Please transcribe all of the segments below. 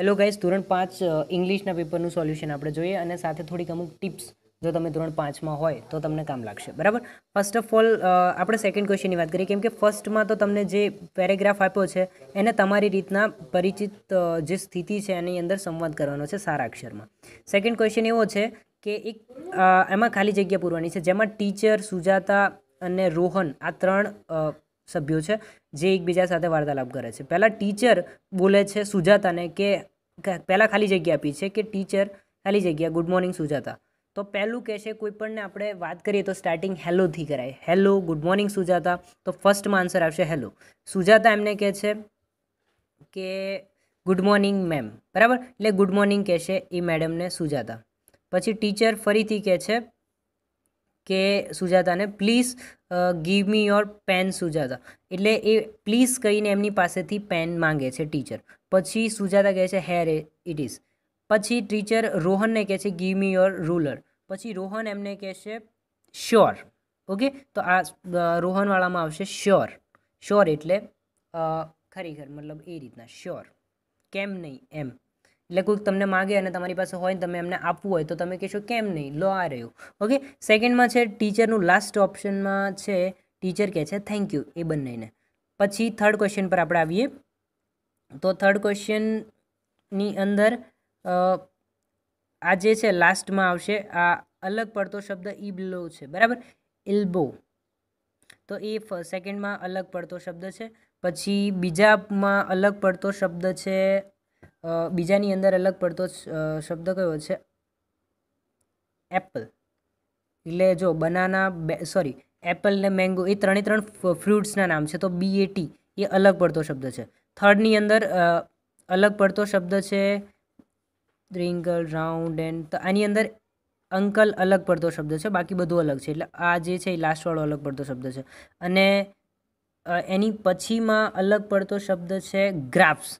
hello guys ધોરણ પાંચ ઇંગ્લિશના પેપરનું solution આપણે જોઈએ અને સાથે થોડીક અમુક ટિપ્સ જો તમે ધોરણ પાંચમાં હોય તો તમને કામ લાગશે બરાબર ફર્સ્ટ ઓફ ઓલ આપણે સેકન્ડ ક્વેશ્ચનની વાત કરીએ કેમ કે ફર્સ્ટમાં તો તમને જે પેરેગ્રાફ આપ્યો છે એને તમારી રીતના પરિચિત જે સ્થિતિ છે એની અંદર સંવાદ કરવાનો છે સારા અક્ષરમાં સેકન્ડ ક્વેશ્ચન એવો છે કે એક એમાં ખાલી જગ્યા પૂરવાની છે જેમાં ટીચર સુજાતા અને રોહન આ ત્રણ સભ્યો છે જે એકબીજા સાથે વાર્તાલાપ કરે છે પહેલાં ટીચર બોલે છે સુજાતાને કે પહેલાં ખાલી જગ્યા આપી છે કે ટીચર ખાલી જગ્યા ગુડ મોર્નિંગ સુજાતા તો પહેલું કહેશે કોઈપણને આપણે વાત કરીએ તો સ્ટાર્ટિંગ હેલોથી કરાય હેલો ગુડ મોર્નિંગ સુજાતા તો ફર્સ્ટમાં આન્સર આવશે હેલો સુજાતા એમને કહે છે કે ગુડ મોર્નિંગ મેમ બરાબર એટલે ગુડ મોર્નિંગ કહેશે એ મેડમને સુજાતા પછી ટીચર ફરીથી કહે છે કે સુજાતાને please give me your pen Sujata એટલે એ પ્લીઝ કહીને એમની પાસેથી પેન માંગે છે ટીચર પછી સુજાતા કહે છે હેર ઇટ ઇઝ પછી ટીચર રોહનને કહે છે ગીવ મી યોર રૂલર પછી રોહન એમને કહે છે શ્યોર ઓકે તો આ રોહનવાળામાં આવશે શ્યોર શ્યોર એટલે ખરેખર મતલબ એ રીતના શ્યોર કેમ નહીં એમ એટલે કોઈક તમને માગે અને તમારી પાસે હોય તમે એમને આપવું હોય તો તમે કહેશો કેમ નહીં લો આ રહ્યું ઓકે સેકન્ડમાં છે ટીચરનું લાસ્ટ ઓપ્શનમાં છે ટીચર કહે છે થેન્ક યુ એ બંનેને પછી થર્ડ ક્વેશ્ચન પર આપણે આવીએ તો થર્ડ ક્વેશ્ચનની અંદર આ જે છે લાસ્ટમાં આવશે આ અલગ પડતો શબ્દ ઈ છે બરાબર ઇલ્બો તો એ સેકન્ડમાં અલગ પડતો શબ્દ છે પછી બીજામાં અલગ પડતો શબ્દ છે બીજાની અંદર અલગ પડતો શબ્દ કયો છે એપલ એટલે જો બનાના બે સોરી એપલ ને મેંગો એ ત્રણે ત્રણ ફ્રૂટ્સના નામ છે તો બી એ ટી એ અલગ પડતો શબ્દ છે થર્ડની અંદર અલગ પડતો શબ્દ છે રિંગલ રાઉન્ડ એન્ડ તો આની અંદર અંકલ અલગ પડતો શબ્દ છે બાકી બધું અલગ છે એટલે આ જે છે એ લાસ્ટવાળો અલગ પડતો શબ્દ છે અને એની પછીમાં અલગ પડતો શબ્દ છે ગ્રાફ્સ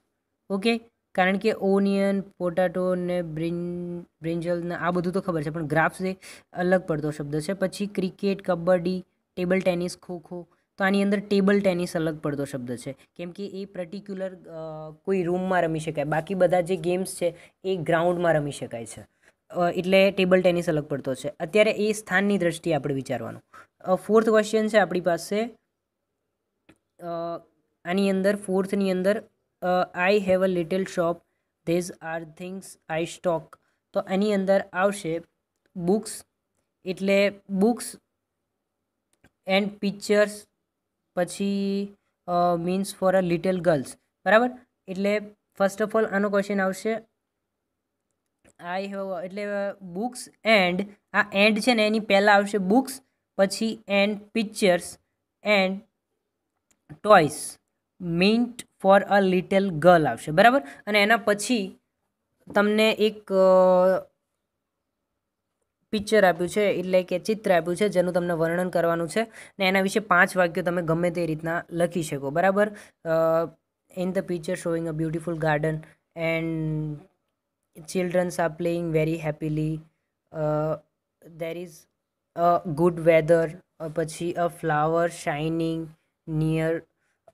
ઓકે કારણ કે ઓનિયન પોટાટો ને બ્રિન બ્રિન્જલ ને આ બધું તો ખબર છે પણ ગ્રાફ્સ એ અલગ પડતો શબ્દ છે પછી cricket kabaddi table tennis kho-kho તો આની અંદર ટેબલ ટેનિસ અલગ પડતો શબ્દ છે કેમ કે એ પર્ટિક્યુલર કોઈ રૂમમાં રમી શકાય બાકી બધા જે ગેમ્સ છે એ ગ્રાઉન્ડમાં રમી શકાય છે એટલે ટેબલ ટેનિસ અલગ પડતો છે અત્યારે એ સ્થાનની દ્રષ્ટિએ આપણે વિચારવાનું ફોર્થ ક્વેશ્ચન છે આપણી પાસે આની અંદર ફોર્થની અંદર I have a little shop these are things I stock તો એની અંદર આવશે બુક્સ એટલે બુક્સ એન્ડ પિક્ચર્સ પછી means for a little girls બરાબર એટલે ફર્સ્ટ ઓફ ઓલ આનો ક્વેશ્ચન આવશે આઈ હેવ એટલે બુક્સ એન્ડ આ એન્ડ છે ને એની પહેલાં આવશે બુક્સ પછી and pictures and toys meant for a little girl આવશે બરાબર અને એના પછી તમને એક પિક્ચર આપ્યું છે એટલે કે ચિત્ર આપ્યું છે જેનું તમને વર્ણન કરવાનું છે ને એના વિશે પાંચ વાક્યો તમે ગમે તે રીતના લખી શકો બરાબર in the picture showing a beautiful garden and childrens are playing very happily there is a good weather પછી a flower shining near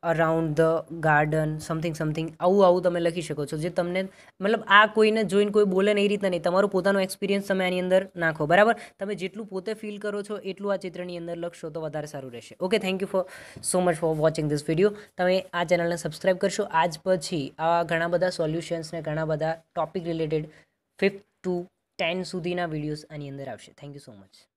around the garden something something આવું આવું તમે લખી શકો છો જે તમને મતલબ આ કોઈને જોઈને કોઈ બોલે ને એ રીતના નહીં તમારો પોતાનો એક્સપિરિયન્સ તમે આની અંદર નાખો બરાબર તમે જેટલું પોતે ફીલ કરો છો એટલું આ ચિત્રની અંદર લખશો તો વધારે સારું રહેશે okay thank you for so much for watching this video તમે આ ચેનલને સબસ્ક્રાઈબ કરશો આજ પછી આવા ઘણા બધા સોલ્યુશન્સને ઘણા બધા topic related fifth to ten સુધીના વિડીયોઝ આની અંદર આવશે થેન્ક યુ સો મચ